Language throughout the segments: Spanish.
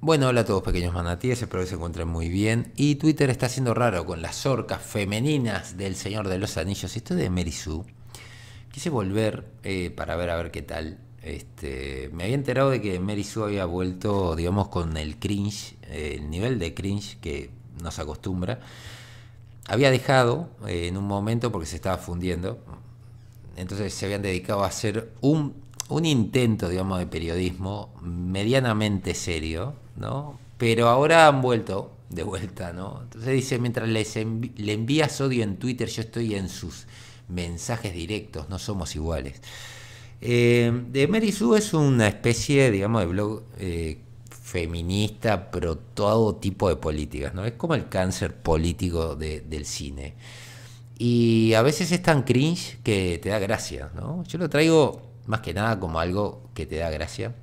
Bueno, hola a todos pequeños manatíes, espero que se encuentren muy bien. Y Twitter está siendo raro con las orcas femeninas del Señor de los Anillos. Esto de Merisú. Quise volver eh, para ver a ver qué tal. Este, me había enterado de que Merisú había vuelto, digamos, con el cringe, eh, el nivel de cringe que nos acostumbra. Había dejado eh, en un momento porque se estaba fundiendo. Entonces se habían dedicado a hacer un un intento, digamos, de periodismo medianamente serio, ¿no? Pero ahora han vuelto de vuelta, ¿no? Entonces dice, mientras le envías odio en Twitter, yo estoy en sus mensajes directos, no somos iguales. Eh, de Mary Sue es una especie, digamos, de blog eh, feminista pero todo tipo de políticas, ¿no? Es como el cáncer político del cine. Y a veces es tan cringe que te da gracia, ¿no? Yo lo traigo más que nada como algo que te da gracia.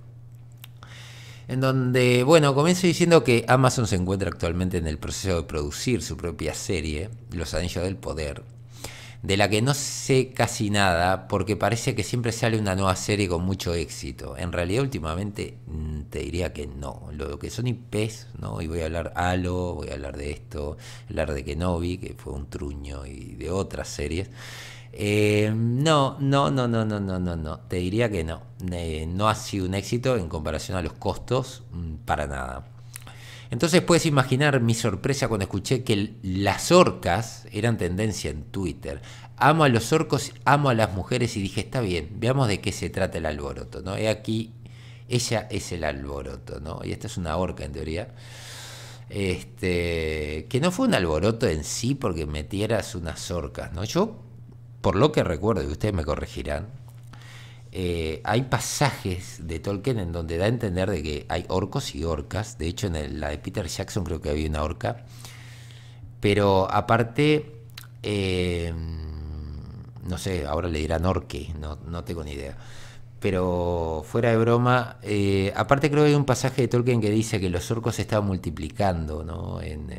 En donde, bueno, comienzo diciendo que Amazon se encuentra actualmente en el proceso de producir su propia serie, Los Anillos del Poder, de la que no sé casi nada porque parece que siempre sale una nueva serie con mucho éxito. En realidad últimamente mm, te diría que no. Lo que son IPs, ¿no? Y voy a hablar Halo, voy a hablar de esto, hablar de Kenobi, que fue un truño, y de otras series no eh, no, no, no, no, no, no, no, no. Te diría que no. Eh, no ha sido un éxito en comparación a los costos, mm, para nada. Entonces puedes imaginar mi sorpresa cuando escuché que las orcas eran tendencia en Twitter. Amo a los orcos, amo a las mujeres y dije, está bien, veamos de qué se trata el alboroto, ¿no? He aquí, ella es el alboroto, ¿no? Y esta es una orca en teoría. Este, que no fue un alboroto en sí porque metieras unas orcas, ¿no? Yo por lo que recuerdo, y ustedes me corregirán, eh, hay pasajes de Tolkien en donde da a entender de que hay orcos y orcas. De hecho, en el, la de Peter Jackson creo que había una orca. Pero aparte, eh, no sé, ahora le dirán orque, no, no tengo ni idea pero fuera de broma, eh, aparte creo que hay un pasaje de Tolkien que dice que los orcos se estaban multiplicando, ¿no? en,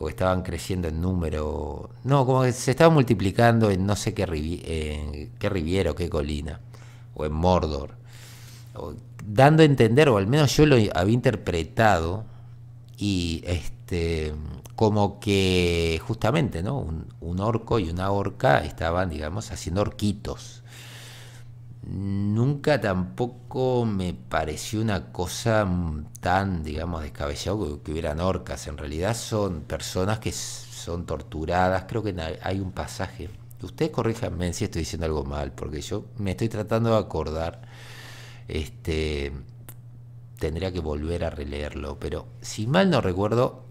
o estaban creciendo en número. No, como que se estaban multiplicando en no sé qué, qué riviera o qué colina, o en Mordor. dando a entender, o al menos yo lo había interpretado, y este como que justamente, ¿no? Un, un orco y una orca estaban, digamos, haciendo orquitos tampoco me pareció una cosa mm, tan, digamos, descabellado que, hubieran orcas. En realidad son personas que son torturadas. Creo que hay un pasaje. Ustedes corríjanme si estoy diciendo algo mal, porque yo me estoy tratando de acordar. Este tendría que volver a releerlo, pero si mal no recuerdo,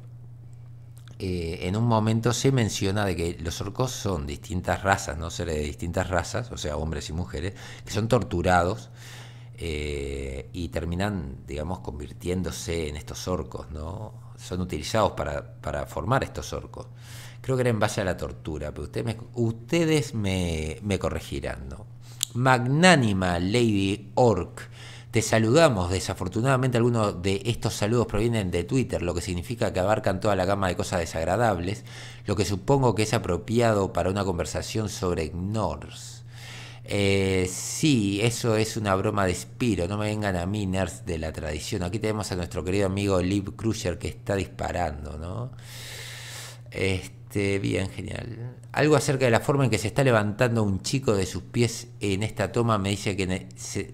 eh, en un momento se menciona de que los orcos son distintas razas, no seres de distintas razas, o sea, hombres y mujeres, que son torturados eh, y terminan, digamos, convirtiéndose en estos orcos, ¿no? Son utilizados para, formar estos orcos. Creo que era en base a la tortura, pero ustedes me, ustedes me, me corregirán, ¿no? Magnánima Lady Orc te saludamos. Desafortunadamente algunos de estos saludos provienen de Twitter, lo que significa que abarcan toda la gama de cosas desagradables, lo que supongo que es apropiado para una conversación sobre ignores. Eh, sí, eso es una broma de Spiro, no me vengan a mí, nerds de la tradición. Aquí tenemos a nuestro querido amigo Liv Crusher que está disparando, ¿no? Este, bien, genial algo acerca de la forma en que se está levantando un chico de sus pies en esta toma me dice que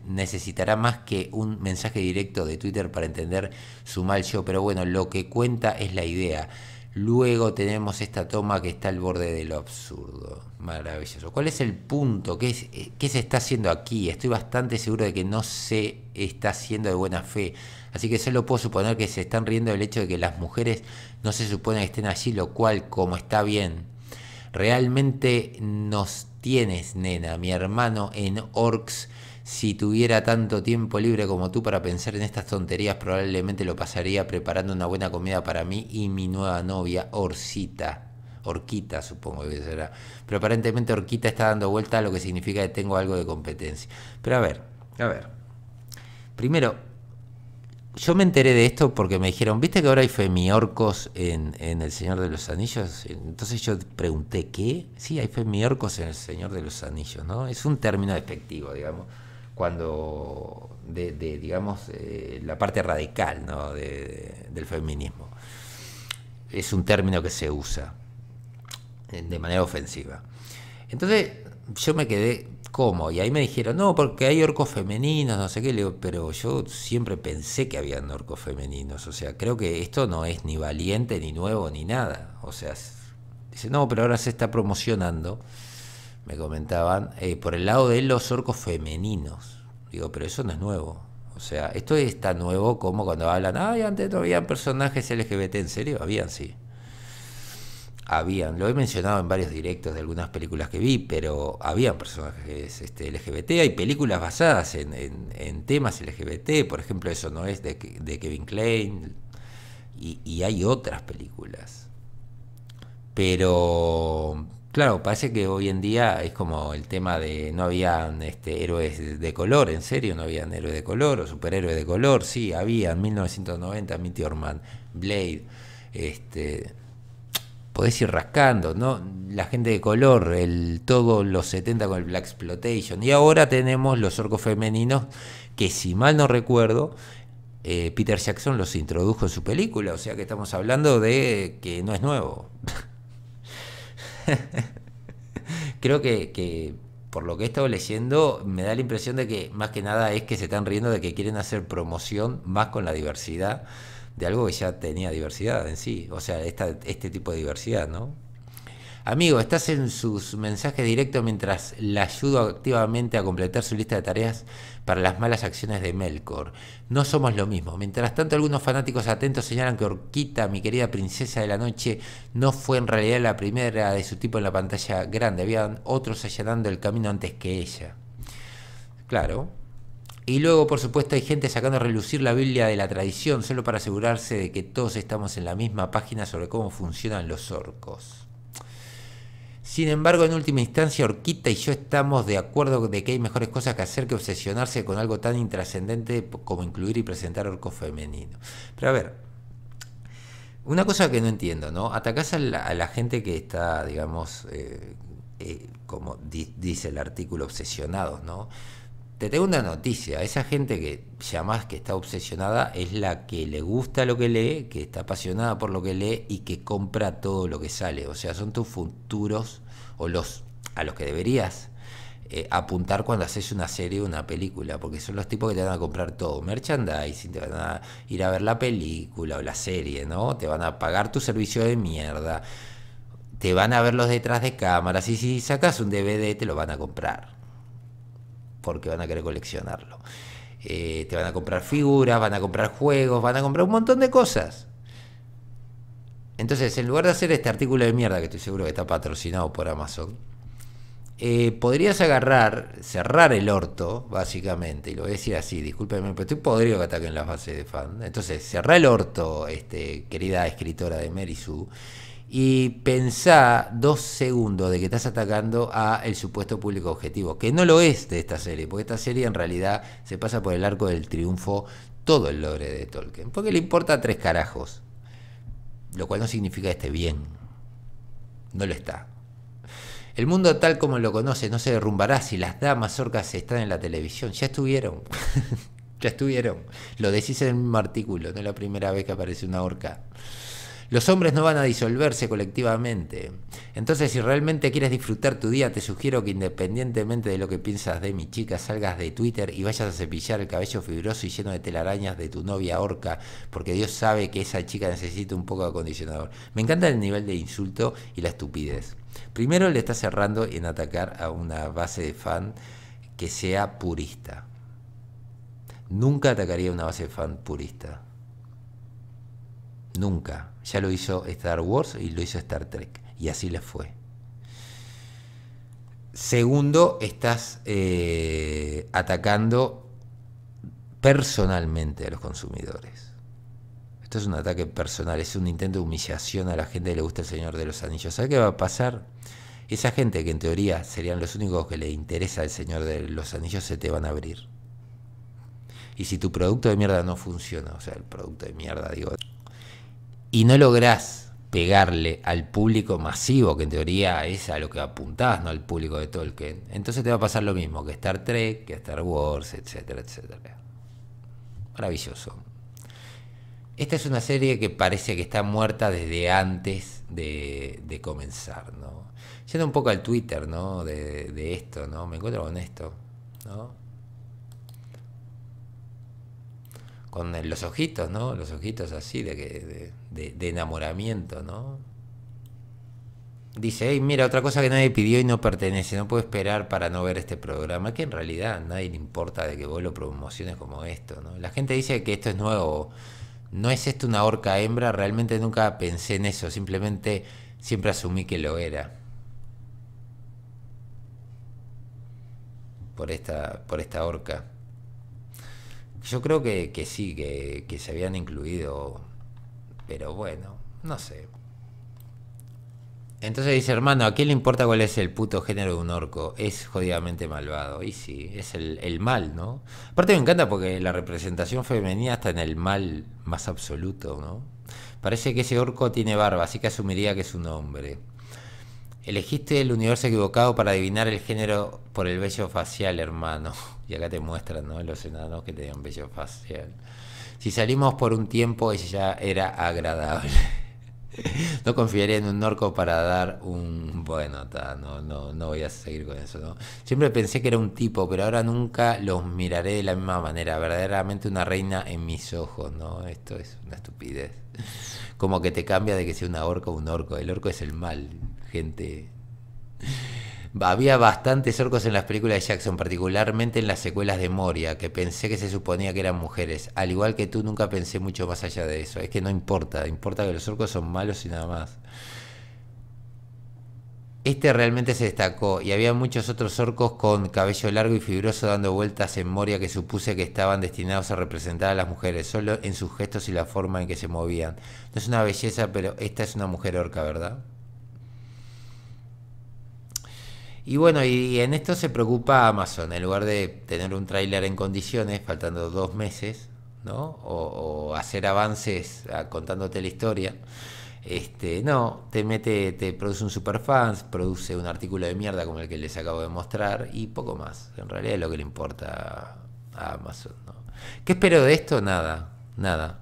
necesitará más que un mensaje directo de Twitter para entender su mal yo, pero bueno, lo que cuenta es la idea. Luego tenemos esta toma que está al borde de lo absurdo. Maravilloso. ¿Cuál es el punto? Eh, ¿Qué, se está haciendo aquí? Estoy bastante seguro de que no se está haciendo de buena fe. Así que solo puedo suponer que se están riendo del hecho de que las mujeres no se supone que estén allí, lo cual, como está bien, Realmente nos tienes, nena, mi hermano en Orcs. Si tuviera tanto tiempo libre como tú para pensar en estas tonterías, probablemente lo pasaría preparando una buena comida para mí y mi nueva novia, Orcita. Orquita, supongo que será. Pero aparentemente Orquita está dando vuelta, lo que significa que tengo algo de competencia. Pero a ver, a ver. Primero, yo me enteré de esto porque me dijeron, ¿viste que ahora hay femiorcos en, en El Señor de los Anillos? Entonces yo pregunté, ¿qué? Sí, hay femiorcos en El Señor de los Anillos, ¿no? Es un término despectivo, digamos, cuando, de, digamos, eh, la parte radical, ¿no? del feminismo. Es un término que se usa eh, de manera ofensiva. Entonces, yo me quedé, ¿cómo? Y ahí me dijeron, no, porque hay orcos femeninos, no sé qué. Le pero yo siempre pensé que habían orcos femeninos. O sea, creo que esto no es ni valiente, ni nuevo, ni nada. O sea, dice, no, pero ahora se está promocionando, me comentaban, eh, por el lado de los orcos femeninos. Digo, pero eso no es nuevo. O sea, esto es tan nuevo como cuando hablan, ay, antes no había personajes LGBT, ¿en serio? Habían, sí habían, lo he mencionado en varios directos de algunas películas que vi, pero habían personajes este, LGBT, hay películas basadas en, temas LGBT, por ejemplo, Eso no es de, Kevin Klein, y, hay otras películas. Pero, claro, parece que hoy en día es como el tema de no habían este, héroes de color, en serio, no habían héroes de color o superhéroes de color, sí, había en 1990 Meteor Man, Blade, este podés ir rascando, ¿no? La gente de color, el todo los 70 con el Black Exploitation. Y ahora tenemos los orcos femeninos que si mal no recuerdo, eh, Peter Jackson los introdujo en su película, o sea que estamos hablando de que no es nuevo. Creo que, que por lo que he estado leyendo, me da la impresión de que más que nada es que se están riendo de que quieren hacer promoción más con la diversidad de algo que ya tenía diversidad en sí, o sea, este tipo de diversidad, ¿no? Amigo, estás en sus mensajes directos mientras la ayudo activamente a completar su lista de tareas para las malas acciones de Melkor. No somos lo mismo. Mientras tanto, algunos fanáticos atentos señalan que Orquita, mi querida princesa de la noche, no fue en realidad la primera de su tipo en la pantalla grande. Habían otros allanando el camino antes que ella. Claro, y luego, por supuesto, hay gente sacando a relucir la Biblia de la tradición, solo para asegurarse de que todos estamos en la misma página sobre cómo funcionan los orcos. Sin embargo, en última instancia, Orquita y yo estamos de acuerdo de que hay mejores cosas que hacer que obsesionarse con algo tan intrascendente como incluir y presentar orcos femeninos. Pero a ver, una cosa que no entiendo, ¿no? Atacás a la, gente que está, digamos, eh, eh, como dice el artículo, obsesionados, ¿no? Te tengo una noticia, esa gente que llamás que está obsesionada es la que le gusta lo que lee, que está apasionada por lo que lee y que compra todo lo que sale. O sea, son tus futuros o los a los que deberías eh, apuntar cuando haces una serie o una película, porque son los tipos que te van a comprar todo, merchandising, te van a ir a ver la película o la serie, ¿no? Te van a pagar tu servicio de mierda, te van a ver los detrás de cámaras y si sacas un DVD te lo van a comprar porque van a querer coleccionarlo. Eh, te van a comprar figuras, van a comprar juegos, van a comprar un montón de cosas. Entonces, en lugar de hacer este artículo de mierda, que estoy seguro que está patrocinado por Amazon, eh, podrías agarrar, cerrar el orto, básicamente, y lo voy a decir así, discúlpeme, pero estoy podrido que ataquen las bases de fan. Entonces, cerrar el orto, este, querida escritora de Merisu, y pensá dos segundos de que estás atacando a el supuesto público objetivo, que no lo es de esta serie, porque esta serie en realidad se pasa por el arco del triunfo todo el logro de Tolkien, porque le importa tres carajos, lo cual no significa que esté bien, no lo está. El mundo tal como lo conoce no se derrumbará si las damas orcas están en la televisión, ya estuvieron. ya estuvieron. Lo decís en el mismo artículo, no es la primera vez que aparece una orca. Los hombres no van a disolverse colectivamente. Entonces, si realmente quieres disfrutar tu día, te sugiero que independientemente de lo que piensas de mi chica, salgas de Twitter y vayas a cepillar el cabello fibroso y lleno de telarañas de tu novia orca, porque Dios sabe que esa chica necesita un poco de acondicionador. Me encanta el nivel de insulto y la estupidez. Primero le está cerrando en atacar a una base de fan que sea purista. Nunca atacaría a una base de fan purista. Nunca. Ya lo hizo Star Wars y lo hizo Star Trek. Y así les fue. Segundo, estás eh, atacando personalmente a los consumidores. Esto es un ataque personal, es un intento de humillación a la gente que le gusta el Señor de los Anillos. ¿Sabe qué va a pasar? Esa gente que en teoría serían los únicos que le interesa el Señor de los Anillos se te van a abrir. Y si tu producto de mierda no funciona, o sea, el producto de mierda, digo, y no lográs pegarle al público masivo, que en teoría es a lo que apuntás, no al público de Tolkien, entonces te va a pasar lo mismo que Star Trek, que Star Wars, etcétera, etcétera. Maravilloso. Esta es una serie que parece que está muerta desde antes de, comenzar, ¿no? Yendo un poco al Twitter, ¿no? De, esto, ¿no? Me encuentro con esto, ¿no? con los ojitos, ¿no? Los ojitos así de, de, de, enamoramiento, ¿no? Dice, hey, mira, otra cosa que nadie pidió y no pertenece, no puedo esperar para no ver este programa, que en realidad a nadie le importa de que vos lo promociones como esto, ¿no? La gente dice que esto es nuevo, no es esto una orca hembra, realmente nunca pensé en eso, simplemente siempre asumí que lo era. Por esta, por esta orca. Yo creo que, que sí, que, se habían incluido, pero bueno, no sé. Entonces dice, hermano, ¿a quién le importa cuál es el puto género de un orco? Es jodidamente malvado. Y sí, es el, el, mal, ¿no? Aparte me encanta porque la representación femenina está en el mal más absoluto, ¿no? Parece que ese orco tiene barba, así que asumiría que es un hombre. Elegiste el universo equivocado para adivinar el género por el vello facial, hermano. Y acá te muestran, ¿no? Los enanos que tenían vello facial. Si salimos por un tiempo, ella era agradable. No confiaría en un orco para dar un... Bueno, no, no, no voy a seguir con eso, ¿no? Siempre pensé que era un tipo, pero ahora nunca los miraré de la misma manera. Verdaderamente una reina en mis ojos, ¿no? Esto es una estupidez. Como que te cambia de que sea una orca o un orco. El orco es el mal gente. Había bastantes orcos en las películas de Jackson, particularmente en las secuelas de Moria, que pensé que se suponía que eran mujeres. Al igual que tú, nunca pensé mucho más allá de eso. Es que no importa, importa que los orcos son malos y nada más. Este realmente se destacó y había muchos otros orcos con cabello largo y fibroso dando vueltas en Moria que supuse que estaban destinados a representar a las mujeres, solo en sus gestos y la forma en que se movían. No es una belleza, pero esta es una mujer orca, ¿verdad? Y bueno, y en esto se preocupa Amazon, en lugar de tener un tráiler en condiciones, faltando dos meses, ¿no? O, hacer avances ah, contándote la historia. Este, no, te mete, te produce un superfans, produce un artículo de mierda como el que les acabo de mostrar y poco más. En realidad es lo que le importa a Amazon. ¿no? ¿Qué espero de esto? Nada, nada.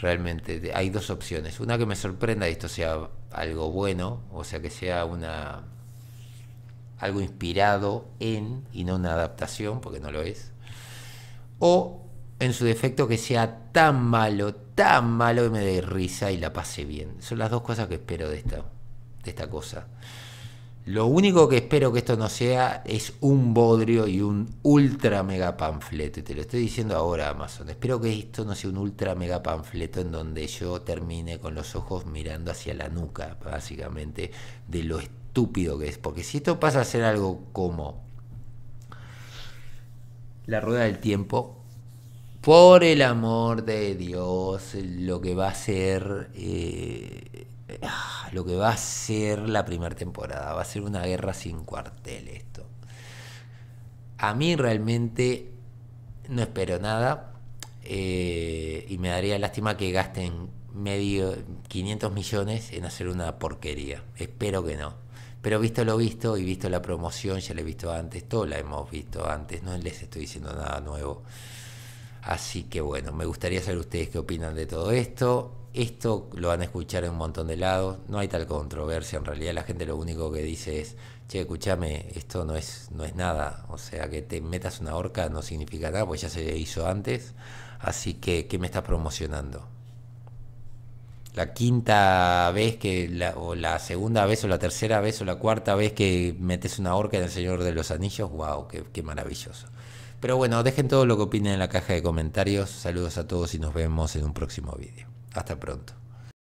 Realmente hay dos opciones. Una que me sorprenda y esto sea algo bueno, o sea que sea una algo inspirado en y no una adaptación, porque no lo es. O en su defecto que sea tan malo, tan malo que me dé risa y la pase bien. Son las dos cosas que espero de esta, de esta cosa. Lo único que espero que esto no sea es un bodrio y un ultra mega panfleto. Y te lo estoy diciendo ahora, Amazon. Espero que esto no sea un ultra mega panfleto en donde yo termine con los ojos mirando hacia la nuca, básicamente, de lo estúpido estúpido que es. Porque si esto pasa a ser algo como la rueda del tiempo, por el amor de Dios, lo que va a ser. Eh, ah, lo que va a ser la primera temporada. Va a ser una guerra sin cuartel esto. A mí realmente no espero nada. Eh, y me daría lástima que gasten medio 500 millones en hacer una porquería. Espero que no. Pero visto lo visto y visto la promoción, ya la he visto antes, todo la hemos visto antes, no les estoy diciendo nada nuevo. Así que bueno, me gustaría saber ustedes qué opinan de todo esto. Esto lo van a escuchar en un montón de lados, no hay tal controversia, en realidad la gente lo único que dice es, che, escúchame, esto no es, no es nada, o sea, que te metas una horca no significa nada, pues ya se hizo antes, así que, ¿qué me estás promocionando? la quinta vez que, la, o la segunda vez, o la tercera vez, o la cuarta vez que metes una horca en El Señor de los Anillos, wow, qué, qué maravilloso. Pero bueno, dejen todo lo que opinen en la caja de comentarios. Saludos a todos y nos vemos en un próximo vídeo. Hasta pronto.